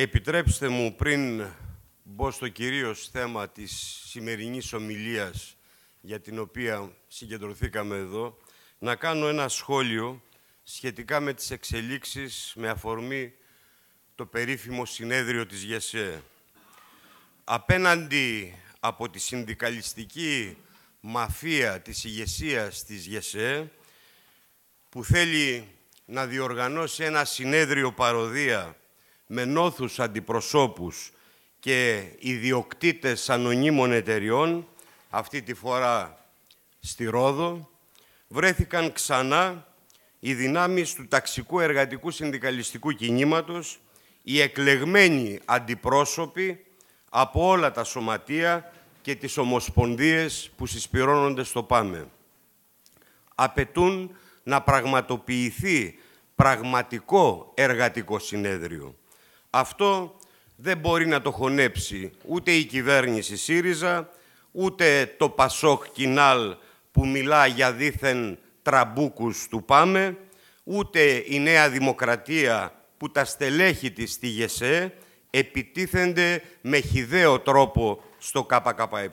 Επιτρέψτε μου πριν μπω στο κυρίως θέμα της σημερινής ομιλίας για την οποία συγκεντρωθήκαμε εδώ, να κάνω ένα σχόλιο σχετικά με τις εξελίξεις με αφορμή το περίφημο συνέδριο της ΓΕΣΕ. Απέναντι από τη συνδικαλιστική μαφία της ηγεσίας της ΓΕΣΕ, που θέλει να διοργανώσει ένα συνέδριο παροδία με νόθους αντιπροσώπους και ιδιοκτήτες ανωνύμων εταιριών, αυτή τη φορά στη Ρόδο, βρέθηκαν ξανά οι δυνάμεις του ταξικού εργατικού συνδικαλιστικού κινήματος, οι εκλεγμένοι αντιπρόσωποι από όλα τα σωματεία και τις ομοσπονδίες που συσπυρώνονται στο ΠΑΜΕ. Απαιτούν να πραγματοποιηθεί πραγματικό εργατικό συνέδριο. Αυτό δεν μπορεί να το χωνέψει ούτε η κυβέρνηση ΣΥΡΙΖΑ, ούτε το Πασόκ Κινάλ που μιλά για δίθεν τραμπούκους του Πάμε, ούτε η Νέα Δημοκρατία που τα στελέχη της στη ΓΕΣΕ επιτίθενται με χιδαίο τρόπο στο ΚΚΕ.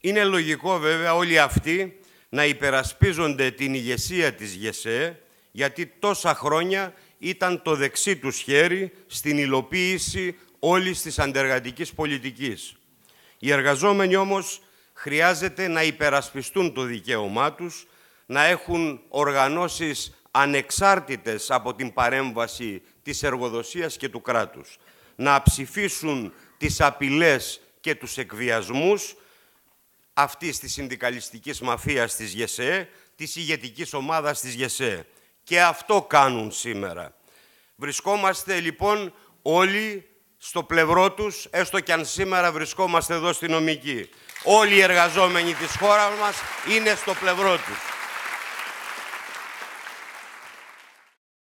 Είναι λογικό βέβαια όλοι αυτοί να υπερασπίζονται την ηγεσία της ΓΕΣΕ, γιατί τόσα χρόνια ήταν το δεξί τους χέρι στην υλοποίηση όλης της αντεργατικής πολιτικής. Οι εργαζόμενοι όμως χρειάζεται να υπερασπιστούν το δικαίωμά τους, να έχουν οργανώσεις ανεξάρτητες από την παρέμβαση της εργοδοσίας και του κράτους, να ψηφίσουν τις απειλές και τους εκβιασμούς αυτής της συνδικαλιστικής μαφίας της ΓΕΣΕΕ, της ηγετικής ομάδας της ΓΕΣΕ. Και αυτό κάνουν σήμερα. Βρισκόμαστε λοιπόν όλοι στο πλευρό τους, έστω και αν σήμερα βρισκόμαστε εδώ στην νομική. Όλοι οι εργαζόμενοι της χώρας μας είναι στο πλευρό τους.